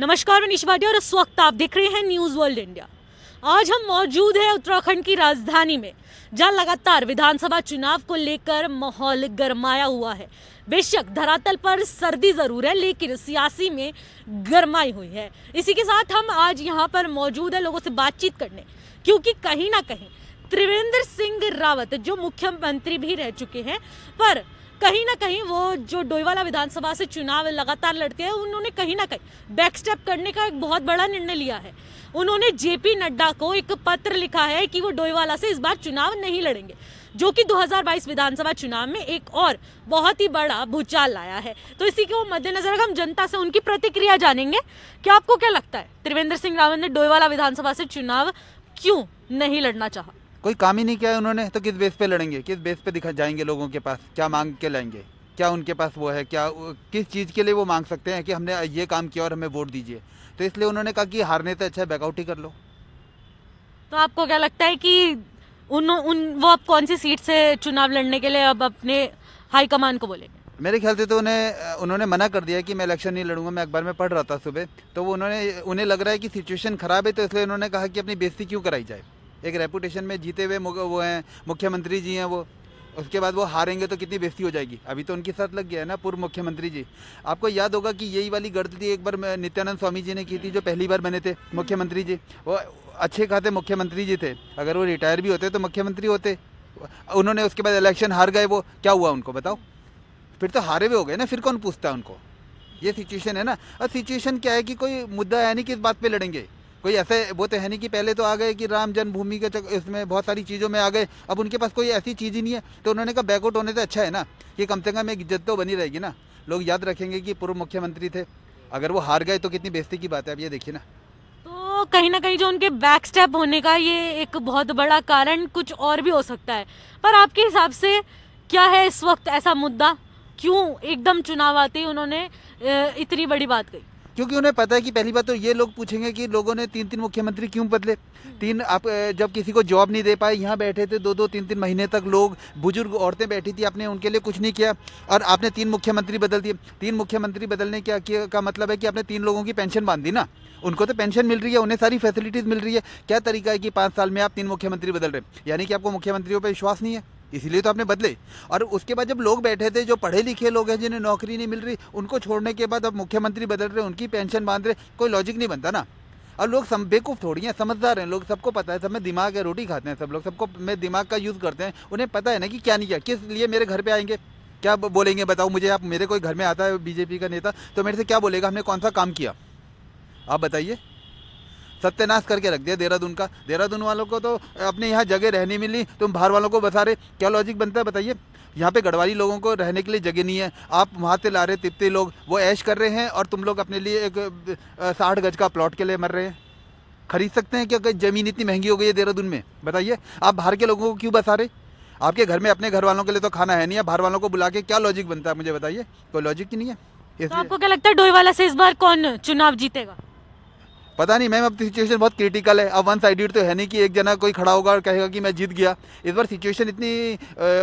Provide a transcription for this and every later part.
नमस्कार मैं निशवाडिया और इस वक्त आप देख रहे हैं न्यूज़ वर्ल्ड इंडिया आज हम मौजूद हैं उत्तराखंड की राजधानी में जहां लगातार विधानसभा चुनाव को लेकर माहौल गरमाया हुआ है बेशक धरातल पर सर्दी ज़रूर है लेकिन सियासी में गरमाई हुई है इसी के साथ हम आज यहाँ पर मौजूद है लोगों से बातचीत करने क्योंकि कहीं ना कहीं त्रिवेंद्र सिंह रावत जो मुख्यमंत्री भी रह चुके हैं पर कहीं ना कहीं वो जो डोईवाला विधानसभा से चुनाव लगातार लड़ते हैं उन्होंने कहीं ना कहीं बैक स्टेप करने का एक बहुत बड़ा निर्णय लिया है उन्होंने जेपी नड्डा को एक पत्र लिखा है कि वो डोईवाला से इस बार चुनाव नहीं लड़ेंगे जो कि 2022 विधानसभा चुनाव में एक और बहुत ही बड़ा भूचाल लाया है तो इसी वो मद्देनजर हम जनता से उनकी प्रतिक्रिया जानेंगे कि आपको क्या लगता है त्रिवेंद्र सिंह रावत ने डोईवाला विधानसभा से चुनाव क्यों नहीं लड़ना चाहा कोई काम ही नहीं किया है उन्होंने तो किस बेस पे लड़ेंगे किस बेस पे दिखा जाएंगे लोगों के पास क्या मांग के लाएंगे क्या उनके पास वो है क्या किस चीज़ के लिए वो मांग सकते हैं कि हमने ये काम किया और हमें वोट दीजिए तो इसलिए उन्होंने कहा कि हारने से अच्छा बैकआउट ही कर लो तो आपको क्या लगता है कि उन उन वो अब कौन सी सीट से चुनाव लड़ने के लिए अब अपने हाईकमान को बोलेंगे मेरे ख्याल से तो उन्हें उन्होंने मना कर दिया कि मैं इलेक्शन नहीं लड़ूंगा मैं अखबार में पढ़ रहा था सुबह तो वो उन्होंने उन्हें लग रहा है कि सिचुएशन खराब है तो इसलिए उन्होंने कहा कि अपनी बेजती क्यों कराई जाए एक रेपुटेशन में जीते हुए वो हैं मुख्यमंत्री जी हैं वो उसके बाद वो हारेंगे तो कितनी बेस्ती हो जाएगी अभी तो उनके साथ लग गया है ना पूर्व मुख्यमंत्री जी आपको याद होगा कि यही वाली गलती एक बार नित्यानंद स्वामी जी ने की थी जो पहली बार बने थे मुख्यमंत्री जी वो अच्छे खाते मुख्यमंत्री जी थे अगर वो रिटायर भी होते तो मुख्यमंत्री होते उन्होंने उसके बाद इलेक्शन हार गए वो क्या हुआ उनको बताओ फिर तो हारे हुए हो गए ना फिर कौन पूछता है उनको ये सिचुएशन है ना और सिचुएशन क्या है कि कोई मुद्दा है नहीं कि इस बात पे लड़ेंगे कोई ऐसे वो तो है नहीं कि पहले तो आ गए कि राम जन्मभूमि के इसमें बहुत सारी चीज़ों में आ गए अब उनके पास कोई ऐसी चीज़ ही नहीं है तो उन्होंने कहा बैकआउट होने से अच्छा है ना कि कम से कम एक इज्जत तो बनी रहेगी ना लोग याद रखेंगे कि पूर्व मुख्यमंत्री थे अगर वो हार गए तो कितनी बेजती की बात है अब ये देखिए ना तो कहीं ना कहीं जो उनके बैक स्टेप होने का ये एक बहुत बड़ा कारण कुछ और भी हो सकता है पर आपके हिसाब से क्या है इस वक्त ऐसा मुद्दा क्यों एकदम चुनाव आते ही उन्होंने इतनी बड़ी बात कही क्योंकि उन्हें पता है कि पहली बात तो ये लोग पूछेंगे कि लोगों ने तीन तीन मुख्यमंत्री क्यों बदले तीन आप जब किसी को जॉब नहीं दे पाए यहाँ बैठे थे दो दो तीन तीन महीने तक लोग बुजुर्ग औरतें बैठी थी आपने उनके लिए कुछ नहीं किया और आपने तीन मुख्यमंत्री बदल दिए तीन मुख्यमंत्री बदलने क्या, का मतलब है कि आपने तीन लोगों की पेंशन बांध दी ना उनको तो पेंशन मिल रही है उन्हें सारी फैसिलिटीज़ मिल रही है क्या तरीका है कि पाँच साल में आप तीन मुख्यमंत्री बदल रहे यानी कि आपको मुख्यमंत्रियों पर विश्वास नहीं है इसलिए तो आपने बदले और उसके बाद जब लोग बैठे थे जो पढ़े लिखे लोग हैं जिन्हें नौकरी नहीं मिल रही उनको छोड़ने के बाद अब मुख्यमंत्री बदल रहे उनकी पेंशन बांध रहे कोई लॉजिक नहीं बनता ना और लोग सब बेकूफ़ थोड़ी हैं समझदार हैं लोग सबको पता है सब में दिमाग है रोटी खाते हैं सब लोग सबको मैं दिमाग का यूज़ करते हैं उन्हें पता है ना कि क्या नहीं किया किस लिए मेरे घर पे आएंगे क्या बोलेंगे बताओ मुझे आप मेरे कोई घर में आता है बीजेपी का नेता तो मेरे से क्या बोलेगा हमने कौन सा काम किया आप बताइए सत्यानाश करके रख दिया देहरादून का देहरादून वालों को तो अपने यहाँ जगह रहने मिली तुम बाहर वालों को बता रहे क्या लॉजिक बनता है बताइए यहाँ पे गढ़वाली लोगों को रहने के लिए जगह नहीं है आप वहाँ से ला रहे तिपते लोग वो ऐश कर रहे हैं और तुम लोग अपने लिए एक साठ गज का प्लॉट के लिए मर रहे हैं खरीद सकते हैं क्या ज़मीन इतनी महंगी हो गई है देहरादून में बताइए आप बाहर के लोगों को क्यों बसा रहे आपके घर में अपने घर वालों के लिए तो खाना है नहीं है बाहर वालों को बुला के क्या लॉजिक बनता है मुझे बताइए कोई लॉजिक ही नहीं है तो आपको क्या लगता है डोईवाला से इस बार कौन चुनाव जीतेगा पता नहीं मैम अब सिचुएशन तो बहुत क्रिटिकल है अब वन साइडेड तो है नहीं कि एक जना कोई खड़ा होगा और कहेगा कि मैं जीत गया इस बार सिचुएशन इतनी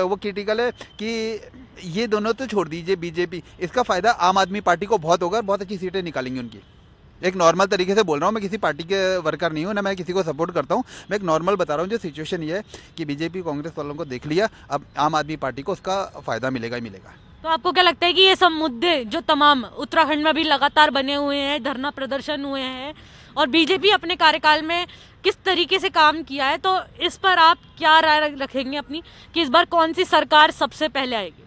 वो क्रिटिकल है कि ये दोनों तो छोड़ दीजिए बीजेपी इसका फ़ायदा आम आदमी पार्टी को बहुत होगा और बहुत अच्छी सीटें निकालेंगी उनकी एक नॉर्मल तरीके से बोल रहा हूँ मैं किसी पार्टी के वर्कर नहीं हूँ ना मैं किसी को सपोर्ट करता हूँ मैं एक नॉर्मल बता रहा हूँ जो सिचुएशन ये है कि बीजेपी कांग्रेस वालों को देख लिया अब आम आदमी पार्टी को उसका फ़ायदा मिलेगा ही मिलेगा तो आपको क्या लगता है कि ये सब मुद्दे जो तमाम उत्तराखंड में भी लगातार बने हुए हैं धरना प्रदर्शन हुए हैं और बीजेपी अपने कार्यकाल में किस तरीके से काम किया है तो इस पर आप क्या राय रखेंगे अपनी कि इस बार कौन सी सरकार सबसे पहले आएगी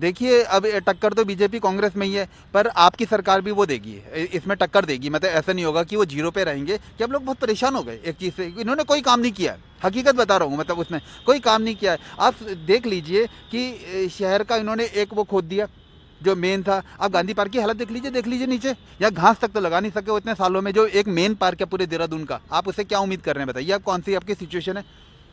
देखिए अब टक्कर तो बीजेपी कांग्रेस में ही है पर आपकी सरकार भी वो देगी इसमें टक्कर देगी मतलब ऐसा नहीं होगा कि वो जीरो पे रहेंगे कि अब लोग बहुत परेशान हो गए एक चीज़ से इन्होंने कोई काम नहीं किया है हकीकत बता रहा हूँ मतलब उसमें कोई काम नहीं किया है आप देख लीजिए कि शहर का इन्होंने एक वो खोद दिया जो मेन था आप गांधी पार्क की हालत देख लीजिए देख लीजिए नीचे या घास तक तो लगा नहीं सके इतने सालों में जो एक मेन पार्क है पूरे देहरादून का आप उसे क्या उम्मीद कर रहे हैं बताइए आप कौन सी आपकी सिचुएशन है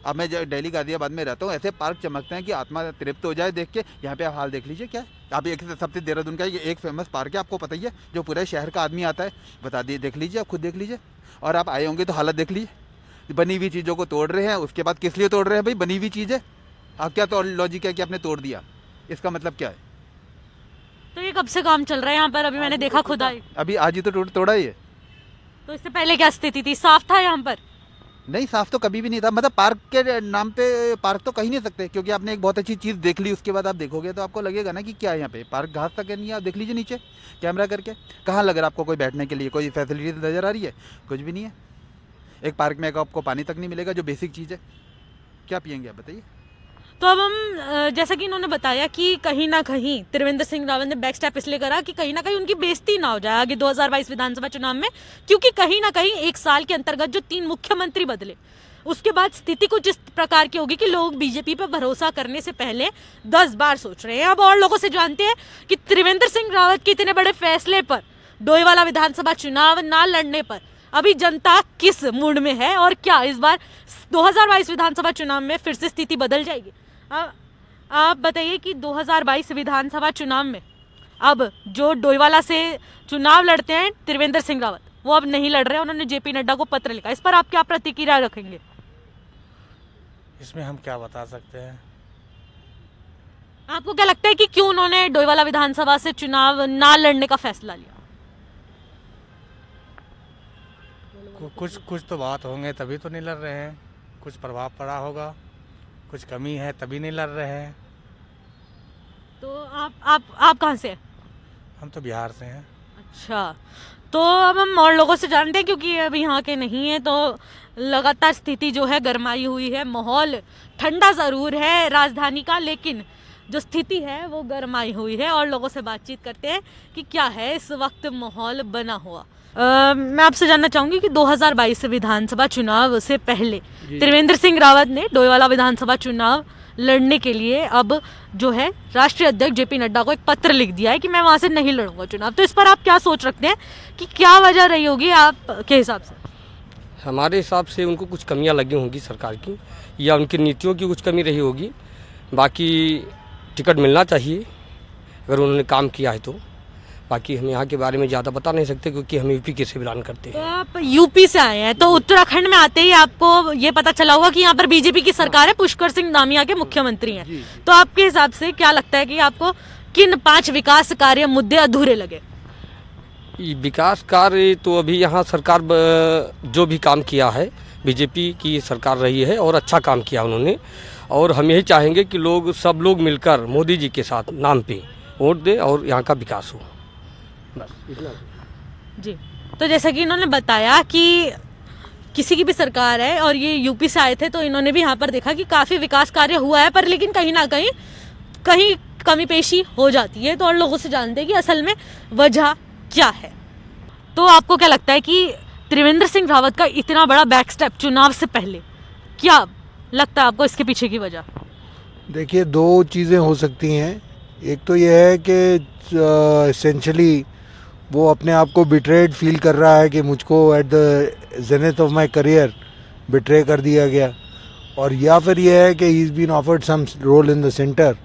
अब मैं जब डेली गाजियाबाद में रहता हूँ ऐसे पार्क चमकते हैं कि आत्मा तृप्त हो जाए देख के यहाँ पे आप हाल देख लीजिए क्या आप एक सबसे देहरादून का ये एक फेमस पार्क है आपको पता ही है जो पूरे शहर का आदमी आता है बता दिए देख लीजिए आप खुद देख लीजिए और आप आए होंगे तो हालत देख लीजिए बनी हुई चीज़ों को तोड़ रहे हैं उसके बाद किस लिए तोड़ रहे हैं भाई बनी हुई चीज़ है आप क्या तो लॉजिक है कि आपने तोड़ दिया इसका मतलब क्या है तो ये कब से काम चल रहा है यहाँ पर अभी मैंने देखा तो आई अभी आज ही तो टूट तोड़ा ही है तो इससे पहले क्या स्थिति थी साफ था यहाँ पर नहीं साफ तो कभी भी नहीं था मतलब पार्क के नाम पे पार्क तो कहीं नहीं सकते क्योंकि आपने एक बहुत अच्छी चीज़ देख ली उसके बाद आप देखोगे तो आपको लगेगा ना कि क्या है यहाँ पे पार्क घास तक नहीं है आप देख लीजिए नीचे कैमरा करके कहाँ लग रहा है आपको कोई बैठने के लिए कोई फैसिलिटी नज़र आ रही है कुछ भी नहीं है एक पार्क में आपको पानी तक नहीं मिलेगा जो बेसिक चीज़ है क्या पियेंगे आप बताइए तो अब हम जैसा कि इन्होंने बताया कि कहीं ना कहीं त्रिवेंद्र सिंह रावत ने बैक स्टेप इसलिए करा कि कहीं ना कहीं उनकी बेइज्जती ना हो जाए आगे 2022 विधानसभा चुनाव में क्योंकि कहीं ना कहीं एक साल के अंतर्गत जो तीन मुख्यमंत्री बदले उसके बाद स्थिति कुछ इस प्रकार की होगी कि लोग बीजेपी पर भरोसा करने से पहले दस बार सोच रहे हैं अब और लोगों से जानते हैं कि त्रिवेंद्र सिंह रावत के इतने बड़े फैसले पर डोईवाला विधानसभा चुनाव ना लड़ने पर अभी जनता किस मूड में है और क्या इस बार 2022 विधानसभा चुनाव में फिर से स्थिति बदल जाएगी आप बताइए कि 2022 विधानसभा चुनाव में अब जो डोईवाला से चुनाव लड़ते हैं त्रिवेंद्र सिंह रावत वो अब नहीं लड़ रहे उन्होंने जेपी नड्डा को पत्र लिखा इस पर आप क्या प्रतिक्रिया रखेंगे इसमें हम क्या बता सकते हैं आपको क्या लगता है कि क्यों उन्होंने डोईवाला विधानसभा से चुनाव ना लड़ने का फैसला लिया कुछ कुछ तो बात होंगे तभी तो नहीं लड़ रहे हैं कुछ प्रभाव पड़ा होगा कुछ कमी है तभी नहीं लड़ रहे हैं तो आप आप आप कहाँ से हम तो बिहार से हैं अच्छा तो अब हम और लोगों से जानते हैं क्योंकि अब यहाँ के नहीं है तो लगातार स्थिति जो है गर्माई हुई है माहौल ठंडा ज़रूर है राजधानी का लेकिन जो स्थिति है वो गर्माई हुई है और लोगों से बातचीत करते हैं कि क्या है इस वक्त माहौल बना हुआ आ, मैं आपसे जानना चाहूँगी कि 2022 विधानसभा चुनाव से पहले त्रिवेंद्र सिंह रावत ने डोईवाला विधानसभा चुनाव लड़ने के लिए अब जो है राष्ट्रीय अध्यक्ष जेपी नड्डा को एक पत्र लिख दिया है कि मैं वहाँ से नहीं लड़ूंगा चुनाव तो इस पर आप क्या सोच रखते हैं कि क्या वजह रही होगी आप के हिसाब से हमारे हिसाब से उनको कुछ कमियां लगी होंगी सरकार की या उनकी नीतियों की कुछ कमी रही होगी बाकी टिकट मिलना चाहिए अगर उन्होंने काम किया है तो बाकी हम यहाँ के बारे में ज़्यादा बता नहीं सकते क्योंकि हम यूपी के से बिलोंग करते हैं तो आप यूपी से आए हैं तो उत्तराखंड में आते ही आपको ये पता चला होगा कि यहाँ पर बीजेपी की सरकार है पुष्कर सिंह धामिया के मुख्यमंत्री हैं तो आपके हिसाब से क्या लगता है कि आपको किन पांच विकास कार्य मुद्दे अधूरे लगे विकास कार्य तो अभी यहाँ सरकार जो भी काम किया है बीजेपी की सरकार रही है और अच्छा काम किया उन्होंने और हम यही चाहेंगे कि लोग सब लोग मिलकर मोदी जी के साथ नाम पे वोट दें और यहाँ का विकास हो बस इतना तो। जी तो जैसा कि इन्होंने बताया कि किसी की भी सरकार है और ये यूपी से आए थे तो इन्होंने भी यहाँ पर देखा कि काफ़ी विकास कार्य हुआ है पर लेकिन कहीं ना कहीं कहीं कमी पेशी हो जाती है तो और लोगों से जानते हैं कि असल में वजह क्या है तो आपको क्या लगता है कि त्रिवेंद्र सिंह रावत का इतना बड़ा बैक स्टेप चुनाव से पहले क्या लगता है आपको इसके पीछे की वजह देखिए दो चीज़ें हो सकती हैं एक तो यह है कि इसेंशली uh, वो अपने आप को बिट्रेड फील कर रहा है कि मुझको at the zenith of my career betray कर दिया गया और या फिर यह है कि is been offered some role in the centre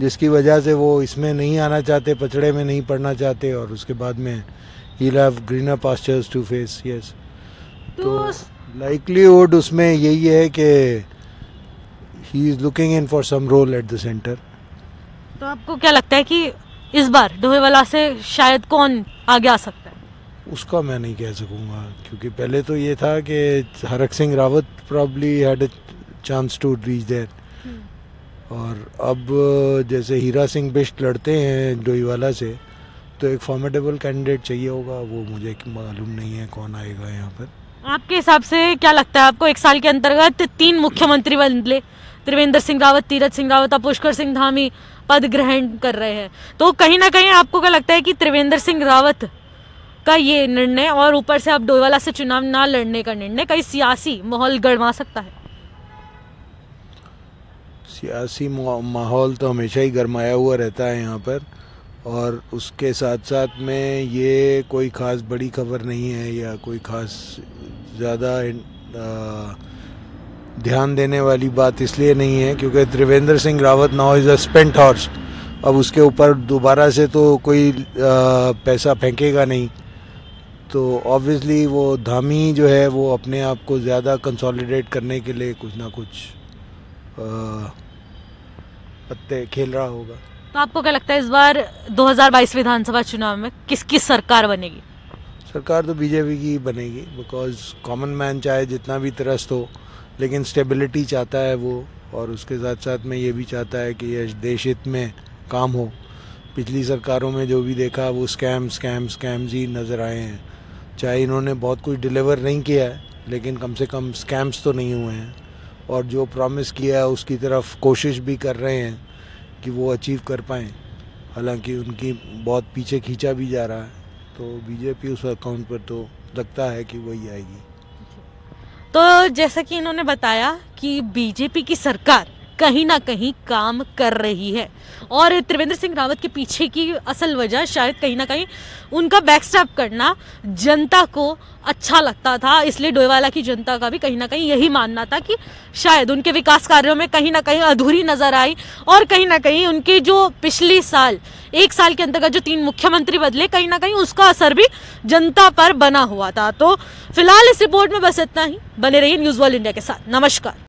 जिसकी वजह से वो इसमें नहीं आना चाहते पचड़े में नहीं पढ़ना चाहते और उसके बाद में ही have greener pastures to face yes तो लाइकलीहुड तो उसमें यही है कि he is looking in for some role at the centre तो आपको क्या लगता है कि इस बार डोहेवाला से शायद कौन आगे आ सकता है उसका मैं नहीं कह सकूंगा क्योंकि पहले तो ये था कि Harak Singh Rawat probably had a chance to reach there और अब जैसे हीरा सिंह बिश्ट लड़ते हैं डोईवाला से तो एक फॉर्मेटेबल कैंडिडेट चाहिए होगा वो मुझे मालूम नहीं है कौन आएगा यहाँ पर आपके हिसाब से क्या लगता है आपको एक साल के अंतर्गत तीन मुख्यमंत्री बदले त्रिवेंद्र सिंह रावत तीरथ सिंह रावत और पुष्कर सिंह धामी पद ग्रहण कर रहे हैं तो कहीं ना कहीं आपको क्या लगता है कि त्रिवेंद्र सिंह रावत का ये निर्णय और ऊपर से आप डोईवाला से चुनाव ना लड़ने का निर्णय कई सियासी माहौल गड़वा सकता है सियासी माहौल तो हमेशा ही गरमाया हुआ रहता है यहाँ पर और उसके साथ साथ में ये कोई ख़ास बड़ी खबर नहीं है या कोई ख़ास ज़्यादा ध्यान देने वाली बात इसलिए नहीं है क्योंकि Trivendra Singh Rawat now is a spent horse अब उसके ऊपर दोबारा से तो कोई आ, पैसा फेंकेगा नहीं तो ऑब्वियसली वो धामी जो है वो अपने आप को ज़्यादा कंसोलिडेट करने के लिए कुछ ना कुछ आ, पत्ते खेल रहा होगा तो आपको क्या लगता है इस बार 2022 विधानसभा चुनाव में किसकी सरकार बनेगी सरकार तो बीजेपी की बनेगी बिकॉज कॉमन मैन चाहे जितना भी त्रस्त हो लेकिन स्टेबिलिटी चाहता है वो और उसके साथ साथ में ये भी चाहता है कि यह देश हित में काम हो पिछली सरकारों में जो भी देखा वो स्कैम स्कैम स्कैम्स ही नज़र आए हैं चाहे इन्होंने बहुत कुछ डिलीवर नहीं किया है लेकिन कम से कम स्कैम्स तो नहीं हुए हैं और जो प्रॉमिस किया है उसकी तरफ कोशिश भी कर रहे हैं कि वो अचीव कर पाएँ हालांकि उनकी बहुत पीछे खींचा भी जा रहा है तो बीजेपी उस अकाउंट पर तो लगता है कि वही आएगी तो जैसा कि इन्होंने बताया कि बीजेपी की सरकार कहीं ना कहीं काम कर रही है और त्रिवेंद्र सिंह रावत के पीछे की असल वजह शायद कहीं ना कहीं उनका बैकस्टैप करना जनता को अच्छा लगता था इसलिए डोईवाला की जनता का भी कहीं ना कहीं यही मानना था कि शायद उनके विकास कार्यों में कहीं ना कहीं अधूरी नज़र आई और कहीं ना कहीं उनकी जो पिछले साल एक साल के अंतर्गत जो तीन मुख्यमंत्री बदले कहीं ना कहीं उसका असर भी जनता पर बना हुआ था तो फिलहाल इस रिपोर्ट में बस इतना ही बने रहिए न्यूज़ वर्ल्ड इंडिया के साथ नमस्कार